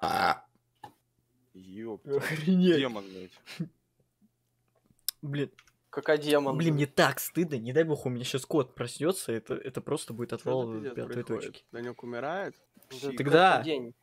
А. Охренеть. Демон, блядь. Блин. Какая демон? Блин, мне так стыдно. Не дай бог, у меня сейчас кот проснется, это, это просто будет отвал пятой точки. Данек умирает? Тогда... День.